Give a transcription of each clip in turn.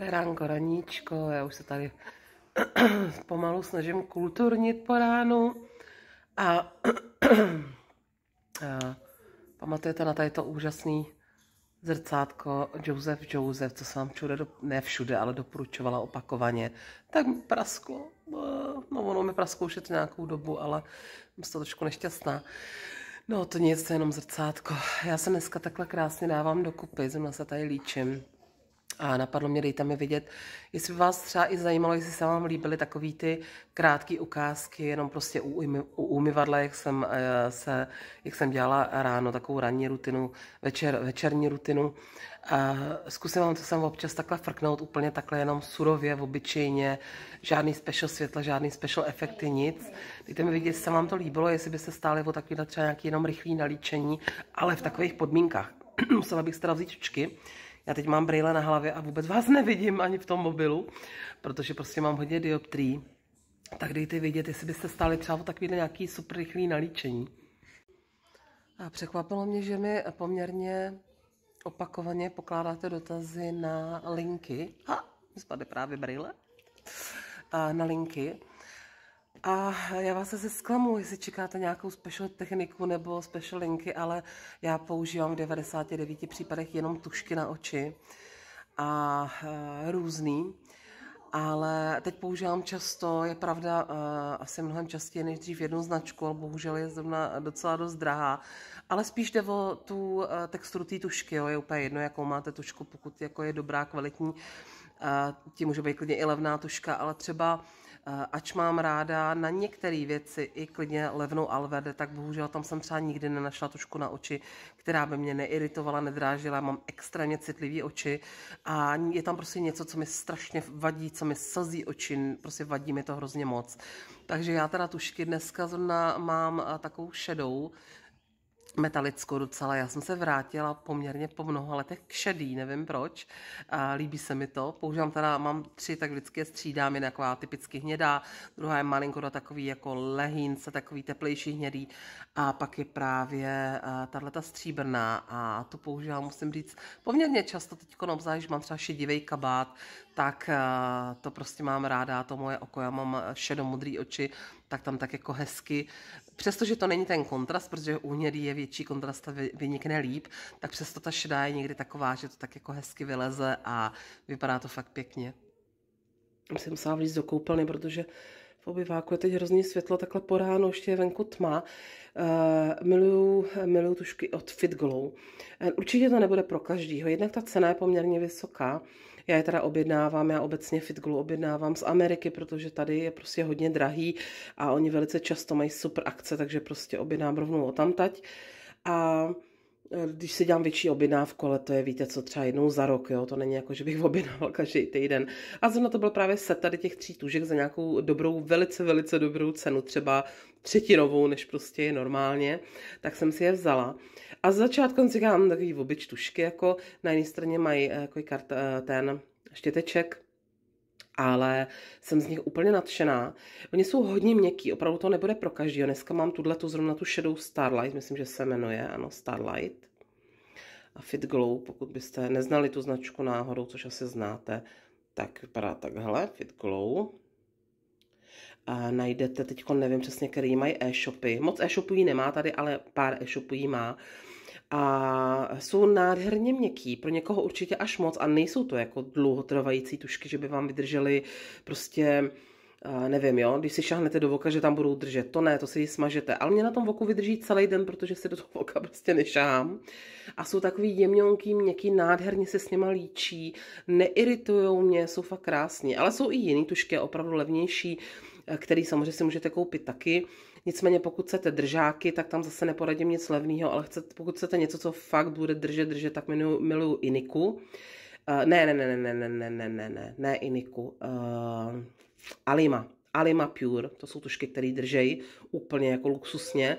Dobré ránko, raníčko, já už se tady pomalu snažím kulturnit po ránu a, a pamatujete na tady to úžasný zrcátko Joseph Joseph, co jsem vám všude, do, ne všude, ale doporučovala opakovaně, tak mi prasklo. No ono mi prasklo už je to nějakou dobu, ale jsem to trošku nešťastná. No to nic, to je jenom zrcátko. Já se dneska takhle krásně dávám dokupy, zrovna se tady líčím. A napadlo mě, dejte mi vidět, jestli by vás třeba i zajímalo, jestli se vám líbily takové ty krátké ukázky, jenom prostě u, umyvadla, jak jsem, eh, se, jak jsem dělala ráno, takovou ranní rutinu, večer, večerní rutinu. A zkusím vám to sem občas takhle frknout, úplně takhle jenom surově, v obyčejně, žádný special světla, žádný special efekty, nic. Dejte mi vidět, jestli se vám to líbilo, jestli by se stále o takové třeba nějaké jenom rychlý nalíčení, ale v takových podmínkách. Musela bych teda vzít čočky, já teď mám brýle na hlavě a vůbec vás nevidím ani v tom mobilu, protože prostě mám hodně dioptrií. Tak dejte vidět, jestli byste stáli třeba o takovýhle nějaký super rychlý nalíčení. A překvapilo mě, že mi poměrně opakovaně pokládáte dotazy na linky. Ha, mi spadly právě brýle. A na linky. A já vás asi zklamu, jestli čekáte nějakou special techniku nebo special linky, ale já používám v 99 případech jenom tušky na oči a e, různý. Ale teď používám často, je pravda, e, asi mnohem častěji než dřív jednu značku, ale bohužel je zrovna docela dost drahá. Ale spíš jde o tu e, texturu té tušky, jo. je úplně jedno, jakou máte tušku, pokud jako je dobrá, kvalitní, tím ti může být klidně i levná tuška, ale třeba Eh, ač mám ráda na některé věci i klidně levnou Alverde, tak bohužel tam jsem třeba nikdy nenašla tušku na oči, která by mě neiritovala, nedrážila, mám extrémně citlivé oči a je tam prostě něco, co mi strašně vadí, co mi slzí oči, prostě vadí mi to hrozně moc. Takže já teda tušky dneska zrovna mám eh, takovou šedou, metalickou docela. Já jsem se vrátila poměrně po mnoha letech k šedý, nevím proč. A líbí se mi to. Používám teda, mám tři, tak vždycky je střídám. jen taková typicky hnědá, druhá je malinko do takový jako lehínce, takový teplejší hnědý. A pak je právě eh, tahle ta stříbrná a tu používám, musím říct, poměrně často teď no, obzvlášť, mám třeba šedivý kabát, tak eh, to prostě mám ráda, to moje oko, já mám eh, šedomodrý oči, tak tam tak jako hezky, přestože to není ten kontrast, protože umělý je větší kontrast a vynikne líp, tak přesto ta šedá je někdy taková, že to tak jako hezky vyleze a vypadá to fakt pěkně. Musím musela vlíct do koupelny, protože v obyváku je teď hrozný světlo, takhle po ráno ještě je venku tma. Uh, miluju, miluju tušky od Fitglow. Eh, určitě to nebude pro každýho, jednak ta cena je poměrně vysoká, já je teda objednávám, já obecně fitglu objednávám z Ameriky, protože tady je prostě hodně drahý a oni velice často mají super akce, takže prostě objednám rovnou tamtať. A když si dělám větší objednávku, ale to je, víte co, třeba jednou za rok, jo, to není jako, že bych objednával každý týden. A zrovna to byl právě set tady těch tří tužek za nějakou dobrou, velice, velice dobrou cenu, třeba třetinovou, než prostě je normálně, tak jsem si je vzala. A z začátku si říkám hm, takový obyč tušky, jako na jedné straně mají jako kart, eh, ten štěteček, ale jsem z nich úplně nadšená. Oni jsou hodně měkký, opravdu to nebude pro každého. Dneska mám tuhle tu zrovna tu šedou Starlight, myslím, že se jmenuje, ano, Starlight. A Fit Glow, pokud byste neznali tu značku náhodou, což asi znáte, tak vypadá takhle, Fit Glow. A najdete teď, nevím přesně, který mají e-shopy. Moc e-shopů nemá tady, ale pár e-shopů má a jsou nádherně měkký, pro někoho určitě až moc a nejsou to jako dlouhotrvající tušky, že by vám vydržely prostě nevím, jo, když si šahnete do voka, že tam budou držet, to ne, to si ji smažete, ale mě na tom voku vydrží celý den, protože si do toho voka prostě nešahám a jsou takový jemňonký, měkký, nádherně se s něma líčí, neiritujou mě, jsou fakt krásní, ale jsou i jiný tušky, opravdu levnější, eh, který samozřejmě si můžete koupit taky, Nicméně pokud chcete držáky, tak tam zase neporadím nic levného, ale chcete, pokud chcete něco, co fakt bude držet, držet, tak miluju, miluju Iniku. Uh, ne, ne, ne, ne, ne, ne, ne, ne, ne, ne Iniku. Uh, Alima. Alima Pure, to jsou tušky, které držejí úplně jako luxusně.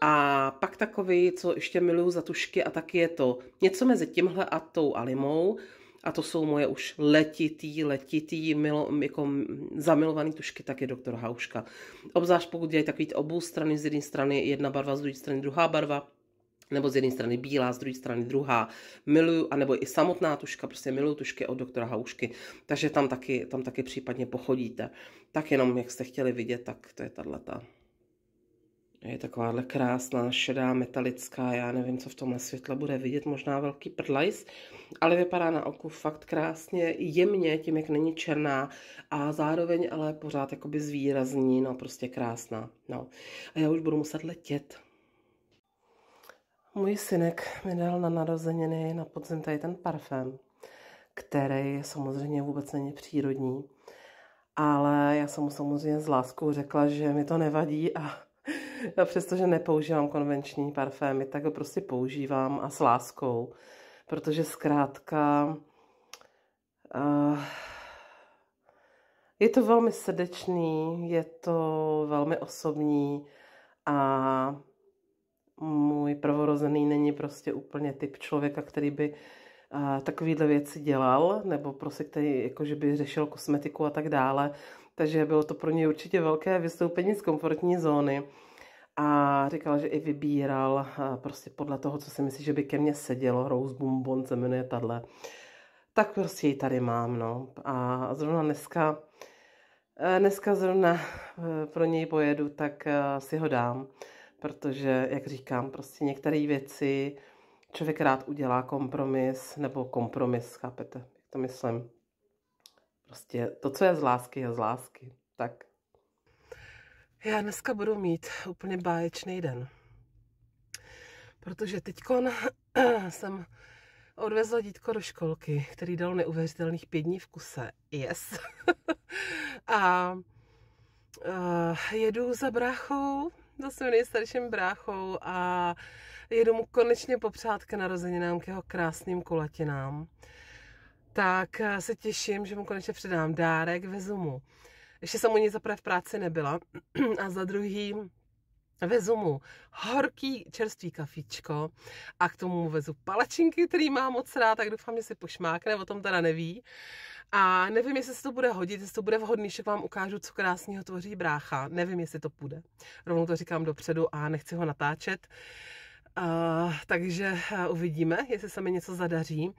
A pak takový, co ještě miluju za tušky a taky je to něco mezi tímhle a tou Alimou, a to jsou moje už letitý, letitý, milo, jako zamilovaný tušky, je doktor Hauška. Obzvlášť pokud dělají takový obou strany, z jedné strany jedna barva, z druhé strany druhá barva, nebo z jedné strany bílá, z druhé strany druhá. Miluju, anebo i samotná tuška, prostě miluju tušky od doktora Haušky, takže tam taky, tam taky případně pochodíte. Tak jenom, jak jste chtěli vidět, tak to je tato je takováhle krásná, šedá, metalická, já nevím, co v tomhle světle bude vidět, možná velký prdlajs, ale vypadá na oku fakt krásně, jemně, tím, jak není černá a zároveň ale pořád jakoby zvýrazní, no prostě krásná, no. A já už budu muset letět. Můj synek mi dal na narozeniny na podzim tady ten parfém, který je samozřejmě vůbec není přírodní, ale já jsem mu samozřejmě s láskou řekla, že mi to nevadí a přestože nepoužívám konvenční parfémy, tak ho prostě používám a s láskou, protože zkrátka je to velmi srdečný, je to velmi osobní a můj prvorozený není prostě úplně typ člověka, který by takovýhle věci dělal, nebo prostě který jakože by řešil kosmetiku a tak dále. Takže bylo to pro ně určitě velké vystoupení z komfortní zóny a říkal, že i vybíral eh, prostě podle toho, co si myslí, že by ke mně sedělo, Rose Bonbon se jmenuje tadle. Tak prostě ji tady mám, no. A zrovna dneska, eh, dneska zrovna eh, pro něj pojedu, tak si ho dám, protože, jak říkám, prostě některé věci člověk rád udělá kompromis, nebo kompromis, chápete, jak to myslím. Prostě to, co je z lásky, je z lásky. Tak já dneska budu mít úplně báječný den. Protože teď jsem odvezla dítko do školky, který dal neuvěřitelných pět dní v kuse. Yes. a uh, jedu za bráchou, za svým nejstarším bráchou a jedu mu konečně popřát k narozeninám, k jeho krásným kulatinám. Tak eh, se těším, že mu konečně předám dárek, vezmu mu ještě jsem u ní zaprvé v práci nebyla a za druhý vezu mu horký čerstvý kafičko a k tomu vezu palačinky, který má moc rád, tak doufám, že si pošmákne, o tom teda neví. A nevím, jestli se to bude hodit, jestli to bude vhodný, že vám ukážu, co krásného tvoří brácha. Nevím, jestli to půjde. Rovnou to říkám dopředu a nechci ho natáčet. Uh, takže uvidíme, jestli se mi něco zadaří.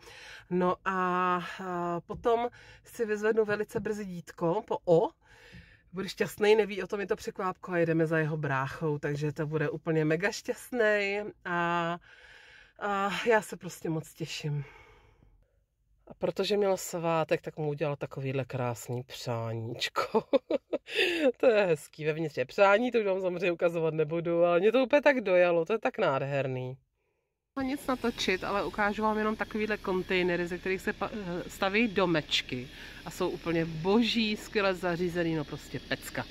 No a uh, potom si vyzvednu velice brzy dítko po O, bude šťastný, neví o tom, je to překvápko a jedeme za jeho bráchou, takže to bude úplně mega šťastný a, a já se prostě moc těším. A protože měl svátek, tak mu udělal takovýhle krásný přáníčko. to je hezký, vevnitř je přání, to už vám samozřejmě ukazovat nebudu, ale mě to úplně tak dojalo, to je tak nádherný nic natočit, ale ukážu vám jenom takovýhle kontejnery, ze kterých se eh, staví domečky a jsou úplně boží, skvěle zařízený, no prostě pecka.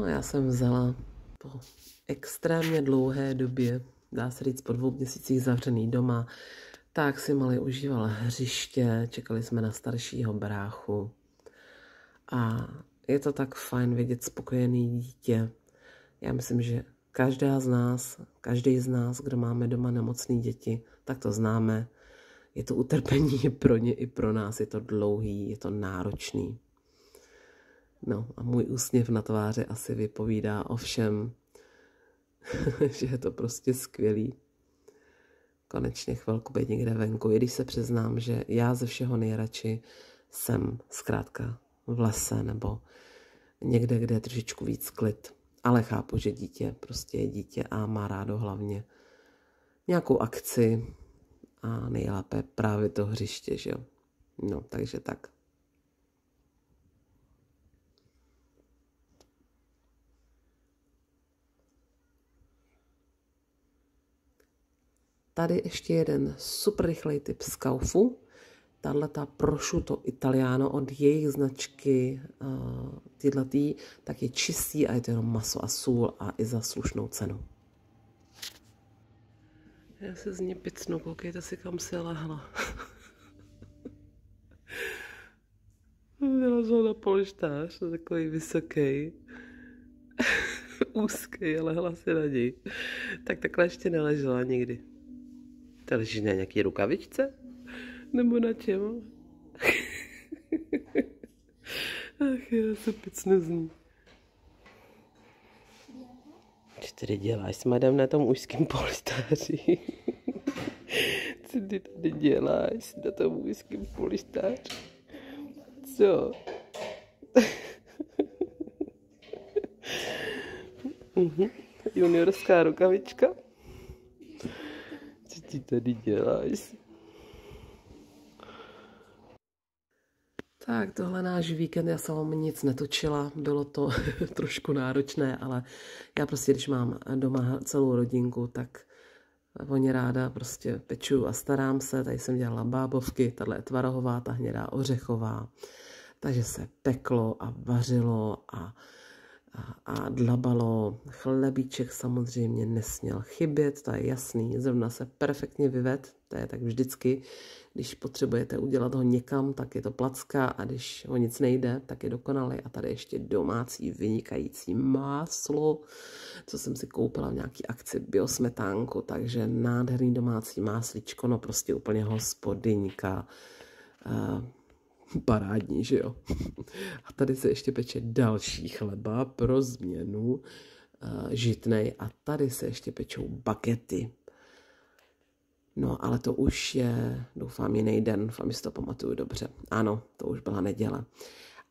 No já jsem vzala po extrémně dlouhé době, dá se říct po dvou měsících zavřený doma, tak si malý užíval hřiště, čekali jsme na staršího bráchu. A je to tak fajn vidět spokojený dítě. Já myslím, že každá z nás, každý z nás, kdo máme doma nemocné děti, tak to známe. Je to utrpení pro ně i pro nás, je to dlouhý, je to náročný. No a můj úsměv na tváři asi vypovídá o všem, že je to prostě skvělý. Konečně chvilku být někde venku, i když se přiznám, že já ze všeho nejradši jsem zkrátka v lese nebo někde, kde je trošičku víc klid. Ale chápu, že dítě prostě je dítě a má rádo hlavně nějakou akci a nejlépe právě to hřiště, že jo. No, takže tak. Tady ještě jeden super rychlej tip z Kaufu. Tahle ta prošuto italiano od jejich značky uh, tyhletý, tak je čistý a je to jenom maso a sůl a i za slušnou cenu. Já se z ní picnu, koukejte si, kam se lehla. Vylezla na polštář, takový vysoký, úzký, ale hlasy na něj. Tak takhle ještě neležela nikdy. To ležíš na nějaký rukavičce? Nebo na čem? Ach já se pic z Co tady děláš s madam na tom úzkém polštáři? Co ty tady děláš na tom úzkém polštáři? Co? Mhm. Juniorská rukavička? ty tady děláš? Tak, tohle náš víkend, já jsem nic netočila, bylo to trošku náročné, ale já prostě, když mám doma celou rodinku, tak o ně ráda prostě peču a starám se. Tady jsem dělala bábovky, tahle je tvarohová, ta hnědá ořechová. Takže se peklo a vařilo a a, a dlabalo. Chlebíček samozřejmě nesměl chybět, to je jasný, zrovna se perfektně vyved, to je tak vždycky. Když potřebujete udělat ho někam, tak je to placka a když ho nic nejde, tak je dokonalý. A tady ještě domácí vynikající máslo, co jsem si koupila v nějaký akci biosmetánku, takže nádherný domácí másličko, no prostě úplně hospodyňka. Uh, eh, parádní, že jo. A tady se ještě peče další chleba pro změnu eh, žitnej a tady se ještě pečou bagety. No, ale to už je, doufám, jiný den, doufám, si to pamatuju dobře. Ano, to už byla neděle.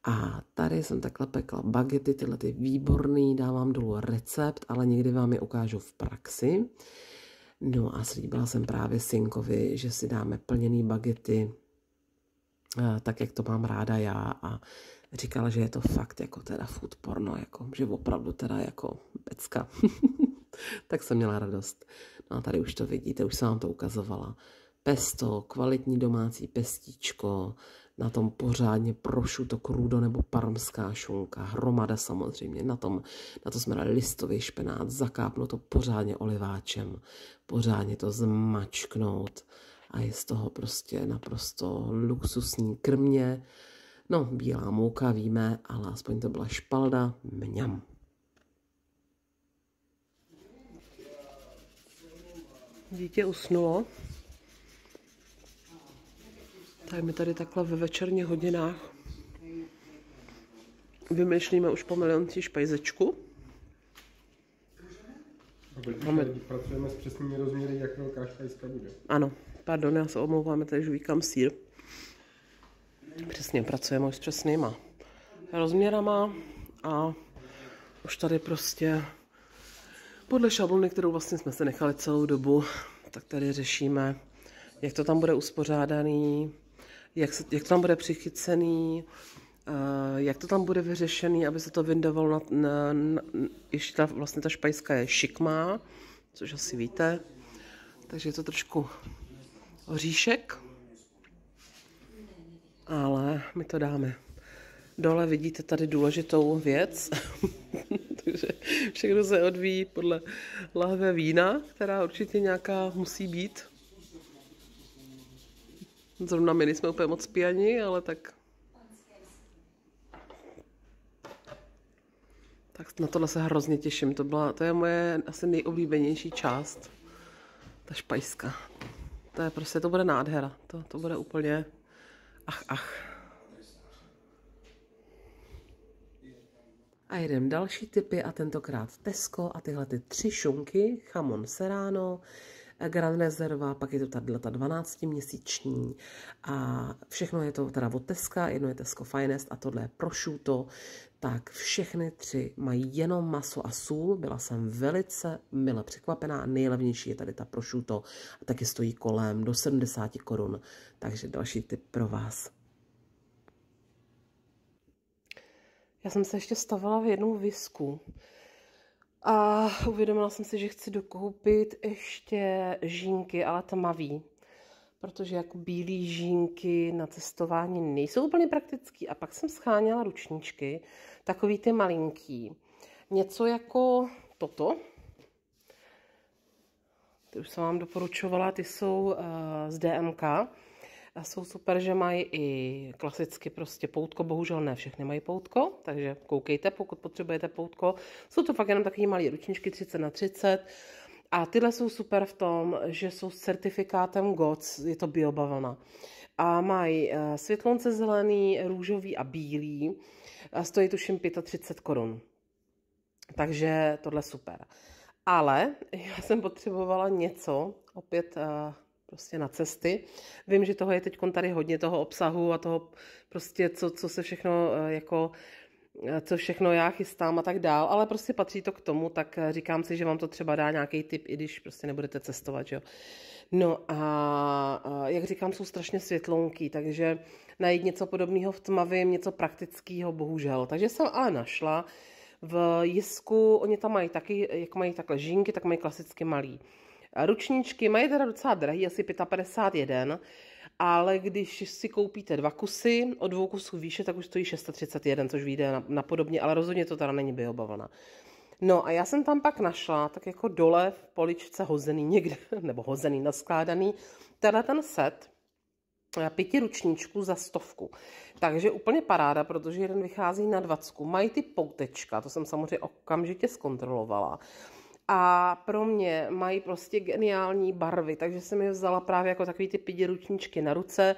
A tady jsem takhle pekla bagety, tyhle ty výborný, dávám dolů recept, ale někdy vám je ukážu v praxi. No a slíbila jsem právě synkovi, že si dáme plněný bagety Eh, tak, jak to mám ráda já a říkala, že je to fakt jako teda food porno, jako, že opravdu teda jako becka. tak jsem měla radost. No a tady už to vidíte, už jsem vám to ukazovala. Pesto, kvalitní domácí pestíčko, na tom pořádně prošuto krudo nebo parmská šunka, hromada samozřejmě, na, tom, na to jsme dali listový špenát, zakápnout to pořádně oliváčem, pořádně to zmačknout, a je z toho prostě naprosto luxusní krmě. No, bílá mouka víme, ale aspoň to byla špalda, mňam. Dítě usnulo. Tak my tady takhle ve večerních hodinách vymýšlíme už po milionci špajzečku. A pracujeme s přesnými rozměry, jak velká špajzka bude. Ano. Pardon, já se omlouvám, já tady žvíkám sír. Přesně, pracujeme už s přesnýma rozměrama a už tady prostě podle šablony, kterou vlastně jsme se nechali celou dobu, tak tady řešíme, jak to tam bude uspořádaný, jak, se, jak to tam bude přichycený, eh, jak to tam bude vyřešený, aby se to vyndovalo na, na, na ještě ta, vlastně ta špajska je šikmá, což asi víte, takže je to trošku oříšek, ale my to dáme. Dole vidíte tady důležitou věc, takže všechno se odvíjí podle lahve vína, která určitě nějaká musí být. Zrovna my nejsme úplně moc pijani, ale tak... Tak na tohle se hrozně těším. To, byla, to je moje asi nejoblíbenější část. Ta špajska. To je prostě, to bude nádhera. To, to bude úplně ach, ach. A jedem další typy a tentokrát Tesco a tyhle ty tři šunky, chamon serrano, Grand Reserva, pak je to tady ta 12-měsíční a všechno je to teda od Teska, jedno je Tesco Finest a tohle je prošuto. tak všechny tři mají jenom maso a sůl. Byla jsem velice mile překvapená. Nejlevnější je tady ta prošuto, a taky stojí kolem do 70 korun. Takže další tip pro vás. Já jsem se ještě stavila v jednu visku. A uvědomila jsem si, že chci dokoupit ještě žínky, ale tmavý. Protože jako bílé žínky na cestování nejsou úplně praktický. A pak jsem scháněla ručníčky, takový ty malinký. Něco jako toto. Ty už jsem vám doporučovala, ty jsou uh, z DMK jsou super, že mají i klasicky prostě poutko, bohužel ne všechny mají poutko, takže koukejte, pokud potřebujete poutko. Jsou to fakt jenom takové malé ručničky 30 na 30 a tyhle jsou super v tom, že jsou s certifikátem GOTS, je to biobavlna. A mají eh, světlonce zelený, růžový a bílý. A stojí tuším 35 korun. Takže tohle super. Ale já jsem potřebovala něco, opět eh, prostě na cesty. Vím, že toho je teď tady hodně, toho obsahu a toho prostě, co, co se všechno eh, jako eh, co všechno já chystám a tak dál, ale prostě patří to k tomu, tak eh, říkám si, že vám to třeba dá nějaký tip, i když prostě nebudete cestovat, jo. No a jak říkám, jsou strašně světlounký, takže najít něco podobného v tmavém, něco praktického, bohužel. Takže jsem ale našla v Jisku, oni tam mají taky, jak mají takhle žinky, tak mají klasicky malý ručníčky, mají teda docela drahý, asi 551, ale když si koupíte dva kusy, o dvou kusů výše, tak už stojí 631, což vyjde na, podobně, ale rozhodně to teda není biobavlna. No a já jsem tam pak našla, tak jako dole v poličce hozený někde, nebo hozený, naskládaný, teda ten set, eh, pěti ručníčků za stovku. Takže úplně paráda, protože jeden vychází na dvacku. Mají ty poutečka, to jsem samozřejmě okamžitě zkontrolovala a pro mě mají prostě geniální barvy, takže jsem je vzala právě jako takový ty ručničky na ruce,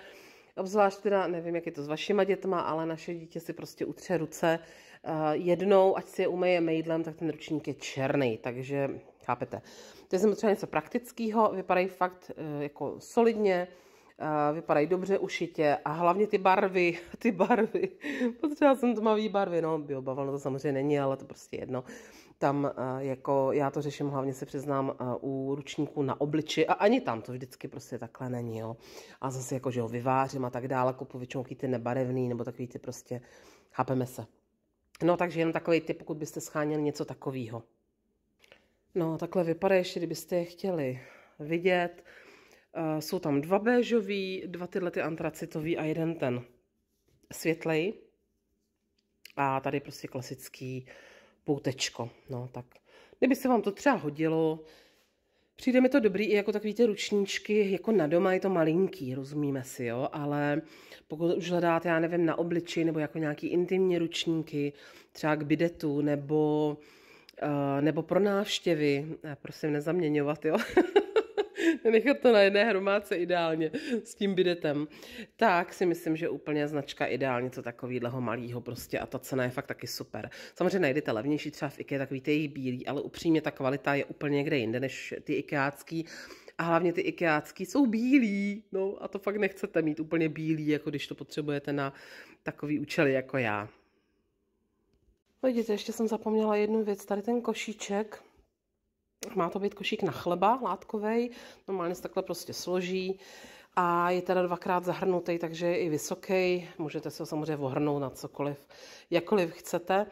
Obzvlášť teda, nevím, jak je to s vašima dětma, ale naše dítě si prostě utře ruce eh, jednou, ať si je umeje mejdlem, tak ten ručník je černý, takže chápete. To jsem potřeba něco praktického, vypadají fakt eh, jako solidně, eh, vypadají dobře ušitě a hlavně ty barvy, ty barvy, potřeba jsem tmavý barvy, no biobavlna to samozřejmě není, ale to prostě jedno tam eh, jako já to řeším hlavně se přiznám eh, u ručníků na obliči a ani tam to vždycky prostě takhle není, jo. A zase jako, že ho vyvářím a tak dále, kupu většinou ty nebarevný nebo takový ty prostě, chápeme se. No takže jenom takový ty, pokud byste scháněli něco takového. No takhle vypadá ještě, kdybyste je chtěli vidět. Eh, jsou tam dva béžový, dva tyhle ty antracitový a jeden ten světlej. A tady prostě klasický uh, poutečko. No, tak kdyby se vám to třeba hodilo, přijde mi to dobrý i jako takový ty ručníčky, jako na doma je to malinký, rozumíme si, jo, ale pokud už hledáte, já nevím, na obliči nebo jako nějaký intimní ručníky, třeba k bidetu nebo eh, nebo pro návštěvy, eh, prosím nezaměňovat, jo, Nechat to na jedné hromádce ideálně s tím bidetem. Tak si myslím, že úplně značka ideálně to takovýhleho malýho prostě a ta cena je fakt taky super. Samozřejmě najdete levnější třeba v IKEA, tak víte jejich bílý, ale upřímně ta kvalita je úplně někde jinde než ty IKEAcký. A hlavně ty IKEAcký jsou bílí, no a to fakt nechcete mít úplně bílý, jako když to potřebujete na takový účely jako já. No vidíte, ještě jsem zapomněla jednu věc, tady ten košíček, má to být košík na chleba, látkovej, normálně se takhle prostě složí a je teda dvakrát zahrnutý, takže je i vysoký. Můžete si ho samozřejmě ohrnout na cokoliv, jakkoliv chcete.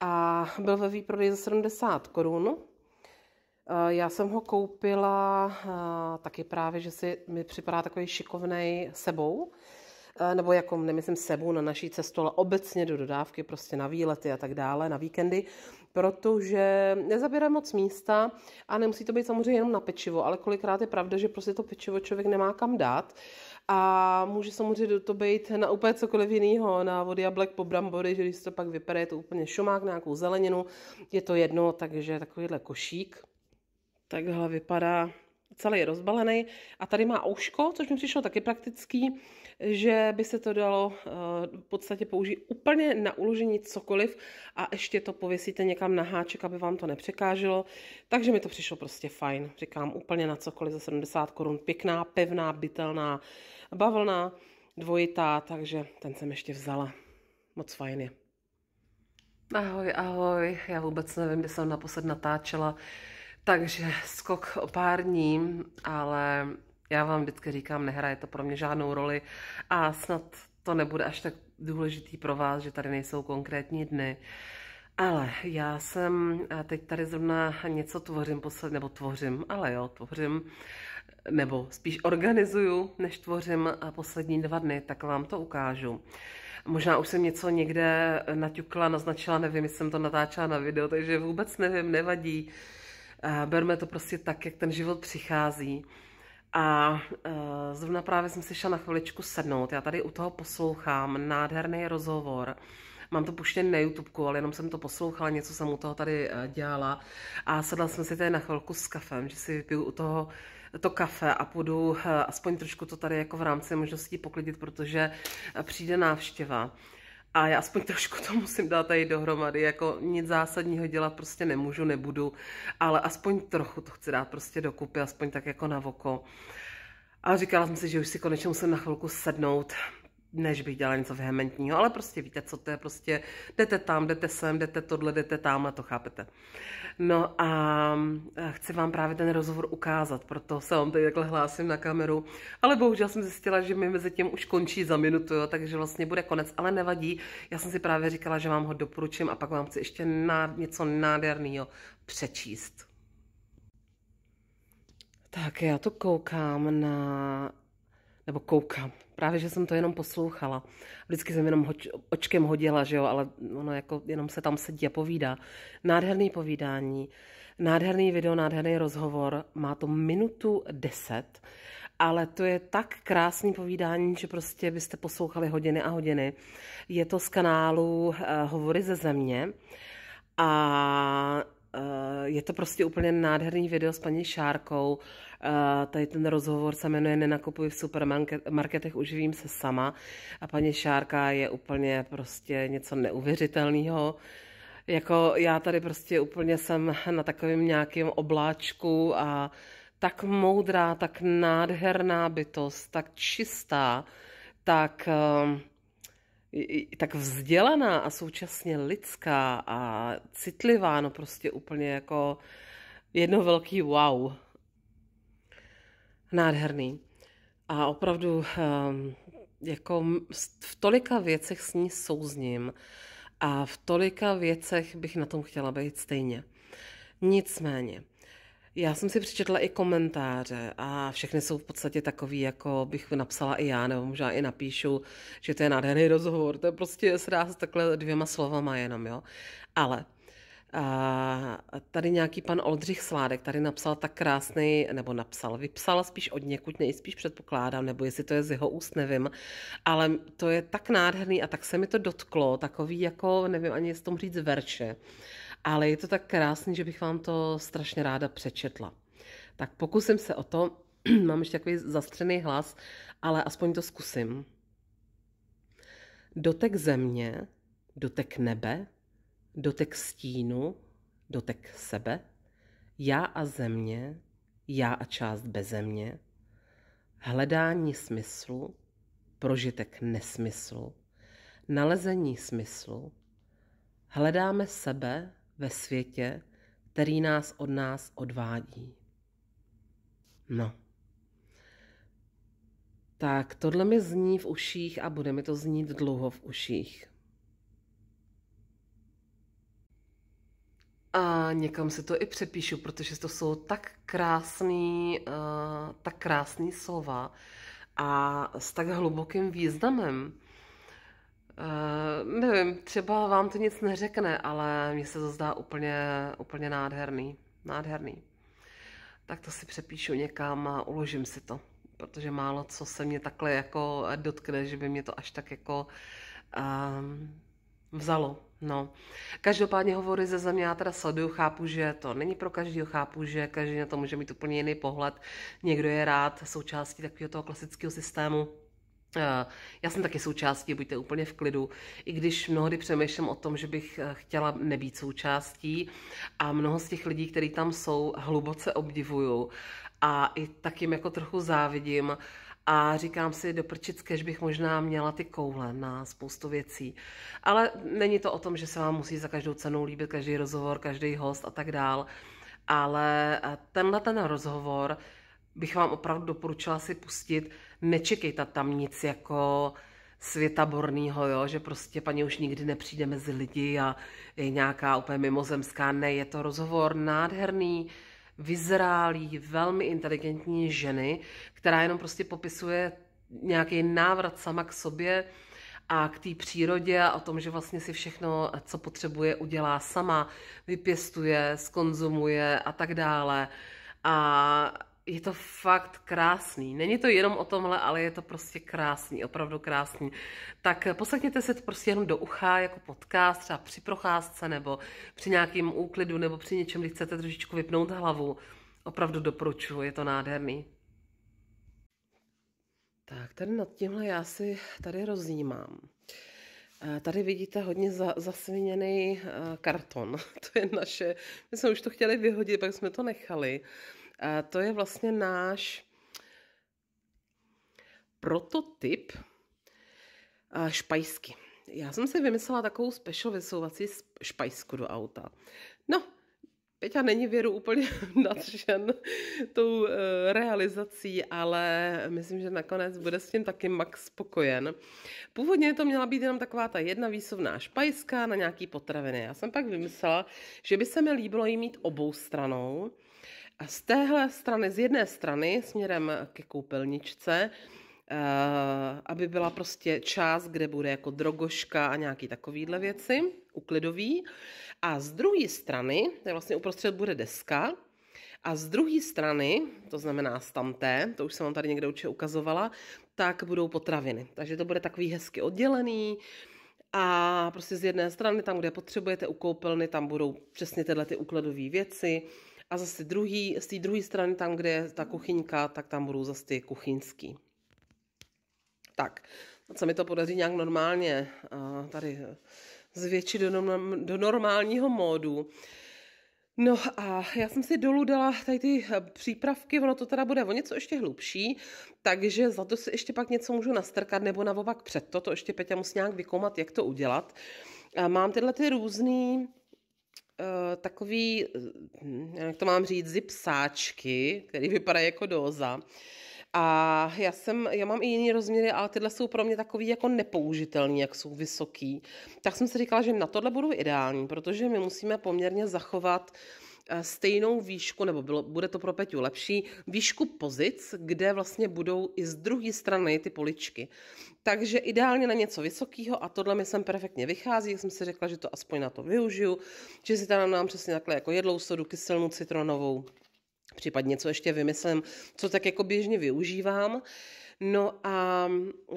A byl ve výprodeji za 70 korun. Eh, já jsem ho koupila eh, taky právě, že si mi připadá takový šikovný sebou, eh, nebo jako nemyslím sebou na naší cestu, ale obecně do dodávky, prostě na výlety a tak dále, na víkendy protože nezabírá moc místa a nemusí to být samozřejmě jenom na pečivo, ale kolikrát je pravda, že prostě to pečivo člověk nemá kam dát a může samozřejmě to být na úplně cokoliv jiného, na vody a black po brambory, že když se to pak vypere, je to úplně šumák, nějakou zeleninu, je to jedno, takže takovýhle košík takhle vypadá celý rozbalený. A tady má ouško, což mi přišlo taky praktický, že by se to dalo eh, v podstatě použít úplně na uložení cokoliv a ještě to pověsíte někam na háček, aby vám to nepřekáželo. Takže mi to přišlo prostě fajn. Říkám úplně na cokoliv za 70 korun. Pěkná, pevná, bytelná bavlna, dvojitá, takže ten jsem ještě vzala. Moc fajn je. Ahoj, ahoj. Já vůbec nevím, kde jsem naposled natáčela. Takže skok o pár dní, ale já vám vždycky říkám, nehraje to pro mě žádnou roli a snad to nebude až tak důležitý pro vás, že tady nejsou konkrétní dny. Ale já jsem teď tady zrovna něco tvořím, posled, nebo tvořím, ale jo, tvořím, nebo spíš organizuju, než tvořím a poslední dva dny, tak vám to ukážu. Možná už jsem něco někde naťukla, naznačila, nevím, jestli jsem to natáčela na video, takže vůbec nevím, nevadí. Berme to prostě tak, jak ten život přichází. A uh, zrovna právě jsem si šla na chviličku sednout. Já tady u toho poslouchám nádherný rozhovor. Mám to puštěn na YouTube, ale jenom jsem to poslouchala, něco jsem u toho tady eh, dělala. A sedla jsem si tady na chvilku s kafem, že si vypiju u toho to kafe a půjdu eh, aspoň trošku to tady jako v rámci možností poklidit, protože přijde návštěva. A já aspoň trošku to musím dát tady dohromady, jako nic zásadního dělat prostě nemůžu, nebudu, ale aspoň trochu to chci dát prostě dokupy, aspoň tak jako na voko. A říkala jsem si, že už si konečně musím na chvilku sednout, než bych dělala něco vehementního, ale prostě víte, co to je, prostě jdete tam, jdete sem, jdete tohle, jdete a to chápete. No a chci vám právě ten rozhovor ukázat, proto se vám tady takhle hlásím na kameru, ale bohužel jsem zjistila, že mi mezi tím už končí za minutu, jo, takže vlastně bude konec, ale nevadí, já jsem si právě říkala, že vám ho doporučím a pak vám chci ještě na něco nádherného přečíst. Tak já to koukám na nebo koukám. Právě, že jsem to jenom poslouchala. Vždycky jsem jenom hoč, očkem hodila, že jo, ale ono jako jenom se tam sedí a povídá. Nádherný povídání, nádherný video, nádherný rozhovor. Má to minutu deset, ale to je tak krásný povídání, že prostě byste poslouchali hodiny a hodiny. Je to z kanálu uh, Hovory ze země a eh, je to prostě úplně nádherný video s paní Šárkou Tady ten rozhovor se jmenuje Nenakupuji v supermarketech, uživím se sama. A paní Šárka je úplně prostě něco neuvěřitelného. Jako já tady prostě úplně jsem na takovém nějakém obláčku a tak moudrá, tak nádherná bytost, tak čistá, tak, ehm, tak vzdělaná a současně lidská a citlivá, no prostě úplně jako jedno velký wow nádherný. A opravdu ehm, jako v tolika věcech s ní souzním a v tolika věcech bych na tom chtěla být stejně. Nicméně, já jsem si přečetla i komentáře a všechny jsou v podstatě takový, jako bych napsala i já, nebo možná i napíšu, že to je nádherný rozhovor, to je prostě dá takhle dvěma slovama jenom, jo. Ale a tady nějaký pan Oldřich Sládek tady napsal tak krásný, nebo napsal, vypsal spíš od někud, nejspíš předpokládám, nebo jestli to je z jeho úst, nevím, ale to je tak nádherný a tak se mi to dotklo, takový jako, nevím ani jestli tomu říct verše, ale je to tak krásný, že bych vám to strašně ráda přečetla. Tak pokusím se o to, mám ještě takový zastřený hlas, ale aspoň to zkusím. Dotek země, dotek nebe, dotek stínu, dotek sebe, já a země, já a část bezemě, hledání smyslu, prožitek nesmyslu, nalezení smyslu. Hledáme sebe ve světě, který nás od nás odvádí. No. Tak tohle mi zní v uších a bude mi to znít dlouho v uších. A někam si to i přepíšu, protože to jsou tak krásný, uh, tak krásný slova a s tak hlubokým významem. Uh, nevím, třeba vám to nic neřekne, ale mně se to zdá úplně, úplně nádherný. Nádherný. Tak to si přepíšu někam a uložím si to, protože málo co se mě takhle jako dotkne, že by mě to až tak jako um, vzalo. No, každopádně hovory ze země já teda sleduju, chápu, že to není pro každého, chápu, že každý na to může mít úplně jiný pohled. Někdo je rád součástí takového toho klasického systému, eh, já jsem taky součástí, buďte úplně v klidu, i když mnohdy přemýšlím o tom, že bych eh, chtěla nebýt součástí a mnoho z těch lidí, kteří tam jsou, hluboce obdivuju a i tak jim jako trochu závidím, a říkám si, do že bych možná měla ty koule na spoustu věcí. Ale není to o tom, že se vám musí za každou cenu líbit každý rozhovor, každý host a tak dál. Ale eh, tenhle ten rozhovor bych vám opravdu doporučila si pustit. Nečekejte tam nic jako světa bornýho, jo? že prostě paní už nikdy nepřijde mezi lidi a je nějaká úplně mimozemská. Ne, je to rozhovor nádherný, vyzrálý, velmi inteligentní ženy, která jenom prostě popisuje nějaký návrat sama k sobě a k té přírodě a o tom, že vlastně si všechno, co potřebuje, udělá sama, vypěstuje, skonzumuje a tak dále. A je to fakt krásný. Není to jenom o tomhle, ale je to prostě krásný, opravdu krásný. Tak poslechněte se to prostě jenom do ucha jako podcast, třeba při procházce nebo při nějakém úklidu nebo při něčem, kdy chcete trošičku vypnout hlavu. Opravdu doporučuji, je to nádherný. Tak tady nad tímhle já si tady rozjímám. Eh, tady vidíte hodně za, zasviněný eh, karton. To je naše, my jsme už to chtěli vyhodit, pak jsme to nechali. A to je vlastně náš prototyp špajsky. Já jsem si vymyslela takovou special vysouvací špajsku do auta. No, Peťa není věru úplně nadšen tou e, realizací, ale myslím, že nakonec bude s tím taky max spokojen. Původně to měla být jenom taková ta jedna výsovná špajska na nějaký potraviny. Já jsem pak vymyslela, že by se mi líbilo jí mít obou stranou, a z téhle strany, z jedné strany směrem ke koupelničce, eh, aby byla prostě část, kde bude jako drogoška a nějaký takovýhle věci, uklidový. A z druhé strany, to vlastně uprostřed bude deska, a z druhé strany, to znamená z tamté, to už jsem vám tady někde určitě ukazovala, tak budou potraviny. Takže to bude takový hezky oddělený, a prostě z jedné strany, tam, kde potřebujete u koupelny, tam budou přesně tyhle ty ukladové věci, a zase druhý, z té druhé strany, tam, kde je ta kuchyňka, tak tam budou zase ty kuchyňský. Tak, co mi to podaří nějak normálně tady eh, zvětšit do, do normálního módu. No a já jsem si dolů dala tady ty eh, přípravky, ono to teda bude o něco ještě hlubší, takže za to si ještě pak něco můžu nastrkat, nebo naopak před to, to ještě Peťa musí nějak vykomat, jak to udělat. A mám tyhle ty různý Eh, takový, eh, jak to mám říct, zipsáčky, který vypadá jako doza. A já, jsem, já mám i jiný rozměry, ale tyhle jsou pro mě takový jako nepoužitelný, jak jsou vysoký. Tak jsem si říkala, že na tohle budou ideální, protože my musíme poměrně zachovat uh, Eh, stejnou výšku, nebo bylo, bude to pro Peťu lepší, výšku pozic, kde vlastně budou i z druhé strany ty poličky. Takže ideálně na něco vysokého a tohle mi sem perfektně vychází, jak jsem si řekla, že to aspoň na to využiju, že si tam nám přesně takhle jako jedlou sodu, kyselnu citronovou, případně co ještě vymyslím, co tak jako běžně využívám. Uh, No a eh,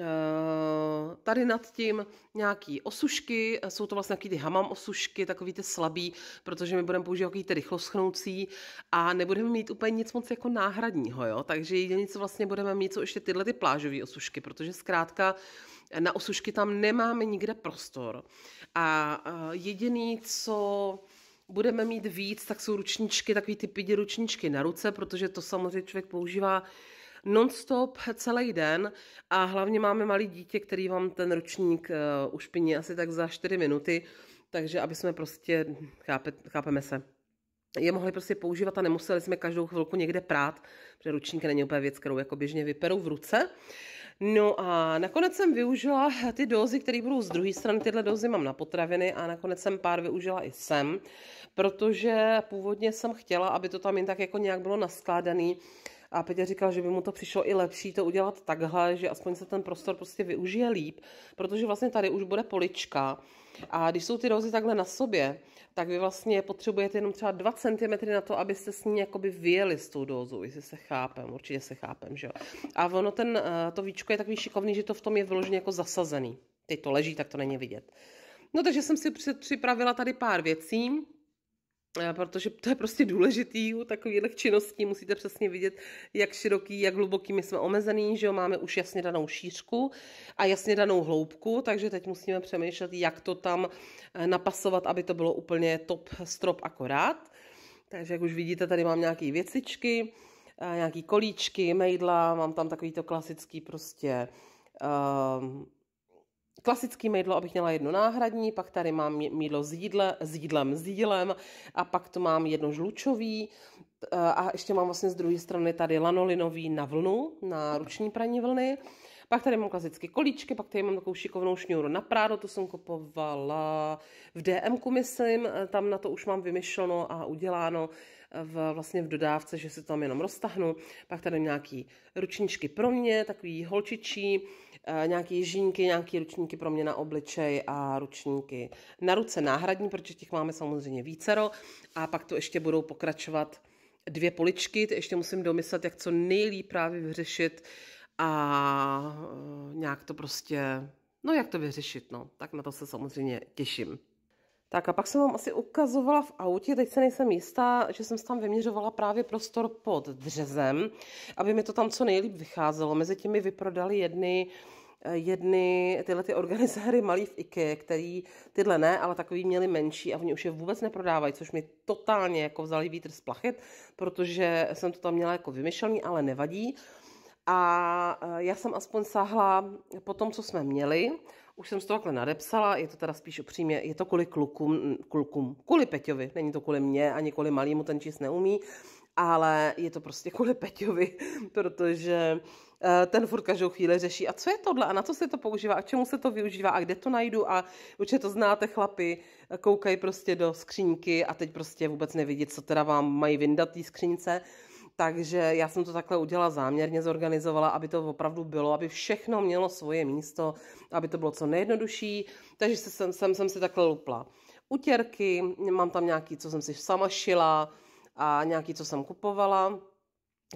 tady nad tím nějaký osušky, jsou to vlastně nějaký ty hamam osušky, takový ty slabý, protože my budeme používat takový ty rychloschnoucí a nebudeme mít úplně nic moc jako náhradního, jo? takže jediné, co vlastně budeme mít, jsou ještě tyhle ty plážové osušky, protože zkrátka na osušky tam nemáme nikde prostor. A eh, jediný, co budeme mít víc, tak jsou ručničky, takový ty pidi ručničky na ruce, protože to samozřejmě člověk používá nonstop celý den a hlavně máme malý dítě, který vám ten ručník eh, ušpiní asi tak za 4 minuty, takže aby jsme prostě, chápe, chápeme se, je mohli prostě používat a nemuseli jsme každou chvilku někde prát, protože ručník není úplně věc, kterou jako běžně vyperou v ruce. No a nakonec jsem využila ty dozy, které budou z druhé strany, tyhle dozy mám na potraviny a nakonec jsem pár využila i sem, protože původně jsem chtěla, aby to tam jen tak jako nějak bylo naskládaný, a Petě říkal, že by mu to přišlo i lepší to udělat takhle, že aspoň se ten prostor prostě využije líp, protože vlastně tady už bude polička a když jsou ty rozy takhle na sobě, tak vy vlastně potřebujete jenom třeba 2 cm na to, abyste s ní jakoby vyjeli s tou dózou, jestli se chápem, určitě se chápem, že jo. A ono ten, eh, to víčko je takový šikovný, že to v tom je vyloženě jako zasazený. Teď to leží, tak to není vidět. No takže jsem si připravila tady pár věcí protože to je prostě důležitý u takových činností, musíte přesně vidět, jak široký, jak hluboký my jsme omezený, že jo, máme už jasně danou šířku a jasně danou hloubku, takže teď musíme přemýšlet, jak to tam eh, napasovat, aby to bylo úplně top strop akorát. Takže jak už vidíte, tady mám nějaké věcičky, eh, nějaké kolíčky, mejdla, mám tam takový to klasický prostě ehm, klasický mydlo, abych měla jedno náhradní, pak tady mám mídlo s, jídle, s jídlem, s jídlem a pak tu mám jedno žlučový a ještě mám vlastně z druhé strany tady lanolinový na vlnu, na ruční praní vlny. Pak tady mám klasické kolíčky, pak tady mám takovou šikovnou šňůru na prádlo, to jsem kupovala v DMku, myslím, tam na to už mám vymyšleno a uděláno v, vlastně v dodávce, že si to tam jenom roztahnu. Pak tady mám nějaký ručničky pro mě, takový holčičí, Eh, nějaké žínky, nějaké ručníky pro mě na obličej a ručníky na ruce náhradní, protože těch máme samozřejmě vícero a pak tu ještě budou pokračovat dvě poličky, ty ještě musím domyslet, jak co nejlíp právě vyřešit a eh, nějak to prostě, no jak to vyřešit, no, tak na to se samozřejmě těším. Tak a pak jsem vám asi ukazovala v autě, teď se nejsem jistá, že jsem tam vyměřovala právě prostor pod dřezem, aby mi to tam co nejlíp vycházelo. Mezi těmi vyprodali jedny uh, Eh, jedny tyhle ty organizáry malý v IKE, který tyhle ne, ale takový měli menší a oni už je vůbec neprodávají, což mi totálně jako vzali vítr z plachet, protože jsem to tam měla jako vymyšlený, ale nevadí. A eh, já jsem aspoň sáhla po tom, co jsme měli. Už jsem to takhle nadepsala, je to teda spíš upřímně, je to kvůli klukům, klukům, kvůli Peťovi, není to kvůli mně, ani kvůli malýmu, ten číst neumí, ale je to prostě kvůli Peťovi, protože Eh, ten furt každou chvíli řeší, a co je tohle a na co se to používá a čemu se to využívá a kde to najdu a určitě to znáte chlapi, eh, koukají prostě do skřínky a teď prostě vůbec nevidí, co teda vám mají vyndat té skřínce. Takže já jsem to takhle udělala záměrně, zorganizovala, aby to opravdu bylo, aby všechno mělo svoje místo, aby to bylo co nejjednodušší. Takže jsem, jsem, jsem si takhle lupla utěrky, mám tam nějaký, co jsem si sama šila a nějaký, co jsem kupovala.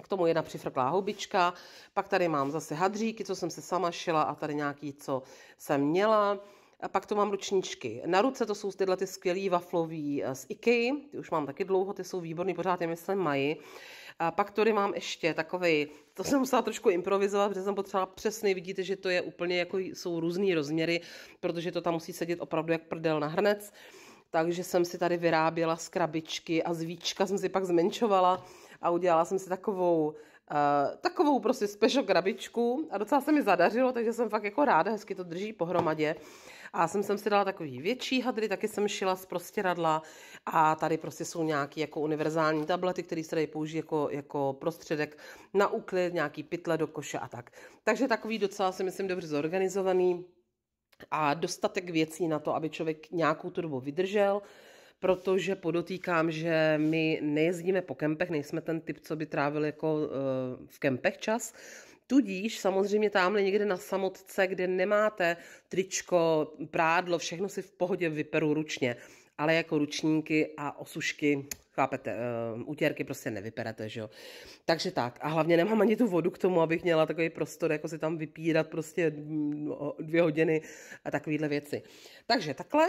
K tomu jedna přifrklá houbička, pak tady mám zase hadříky, co jsem se sama šila a tady nějaký, co jsem měla. A pak tu mám ručníčky. Na ruce to jsou tyhle ty skvělý waflový eh, z IKEA, ty už mám taky dlouho, ty jsou výborný, pořád je myslím mají. A pak tady mám ještě takový, to jsem musela trošku improvizovat, protože jsem potřeba přesně, vidíte, že to je úplně jako, jsou různé rozměry, protože to tam musí sedět opravdu jak prdel na hrnec. Takže jsem si tady vyráběla z krabičky a z víčka jsem si pak zmenšovala a udělala jsem si takovou, uh, takovou prostě special krabičku a docela se mi zadařilo, takže jsem fakt jako ráda, hezky to drží pohromadě. A jsem, jsem si dala takový větší hadry, taky jsem šila z prostě radla a tady prostě jsou nějaké jako univerzální tablety, které se dají použít jako, jako prostředek na úklid, nějaký pytle do koše a tak. Takže takový docela si myslím dobře zorganizovaný a dostatek věcí na to, aby člověk nějakou tu dobu vydržel protože podotýkám, že my nejezdíme po kempech, nejsme ten typ, co by trávil jako eh, v kempech čas, Tudíž samozřejmě tamhle někde na samotce, kde nemáte tričko, prádlo, všechno si v pohodě vyperu ručně. Ale jako ručníky a osušky, chápete, eh, utěrky prostě nevyperete, že jo. Takže tak. A hlavně nemám ani tu vodu k tomu, abych měla takový prostor, jako si tam vypírat prostě mm, dvě hodiny a takovéhle věci. Takže takhle.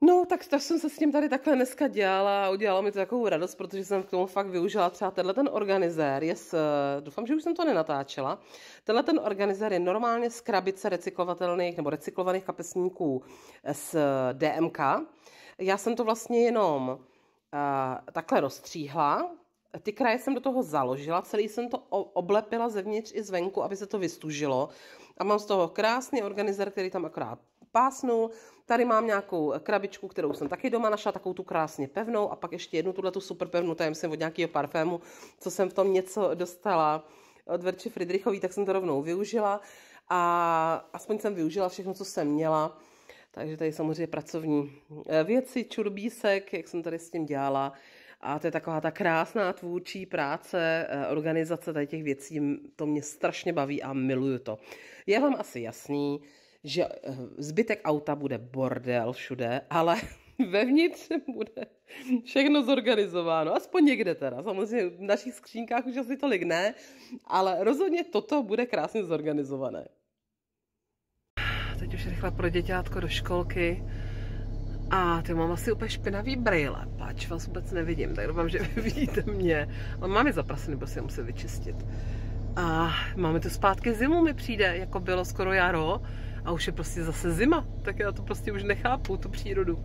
No, tak, tak jsem se s tím tady takhle dneska dělala a udělalo mi to takovou radost, protože jsem k tomu fakt využila třeba tenhle ten organizér. Je s, eh, doufám, že už jsem to nenatáčela. Tenhle ten organizér je normálně z krabice recyklovatelných nebo recyklovaných kapesníků eh, z eh, DMK. Já jsem to vlastně jenom uh, takhle rozstříhla, ty kraje jsem do toho založila, celý jsem to oblepila zevnitř i zvenku, aby se to vystužilo. A mám z toho krásný organizér, který tam akorát pásnul Tady mám nějakou eh, krabičku, kterou jsem taky doma našla, takovou tu krásně pevnou a pak ještě jednu tuhle tu super pevnou, tady jsem od nějakého parfému, co jsem v tom něco dostala od Verči Friedrichový, tak jsem to rovnou využila a aspoň jsem využila všechno, co jsem měla. Takže tady samozřejmě pracovní eh, věci, čurbísek, jak jsem tady s tím dělala. A to je taková ta krásná tvůrčí práce, eh, organizace tady těch věcí, to mě strašně baví a miluju to. Je vám asi jasný, že eh, zbytek auta bude bordel všude, ale vevnitř bude všechno zorganizováno, aspoň někde teda, samozřejmě v našich skřínkách už asi tolik ne, ale rozhodně toto bude krásně zorganizované. Teď už rychle pro děťátko do školky. A ty mám asi úplně špinavý brýle, pač vás vůbec nevidím, tak doufám, že vy vidíte mě. Ale mám je zaprasný, budu si je vyčistit. A máme tu zpátky zimu, mi přijde, jako bylo skoro jaro a už je prostě zase zima, tak já to prostě už nechápu, tu přírodu.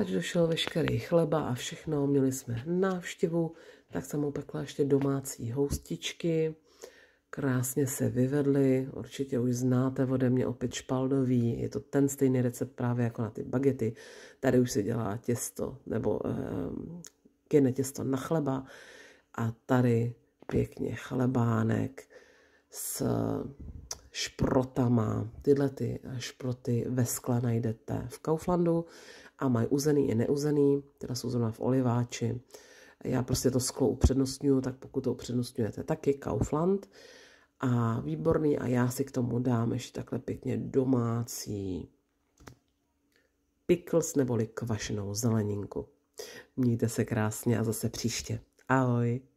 Až došel veškerý chleba a všechno, měli jsme návštěvu, tak jsem mu pekla ještě domácí houstičky. Krásně se vyvedly, určitě už znáte ode mě opět špaldový, je to ten stejný recept právě jako na ty bagety. Tady už se dělá těsto, nebo um, ehm, kyne těsto na chleba a tady pěkně chlebánek s šprotama. Tyhle ty šproty ve skle najdete v Kauflandu a mají uzený i neuzený, teda jsou zrovna v oliváči. Já prostě to sklo upřednostňuju, tak pokud to upřednostňujete taky, Kaufland. A výborný, a já si k tomu dám ještě takhle pěkně domácí pickles neboli kvašenou zeleninku. Mějte se krásně a zase příště. Ahoj!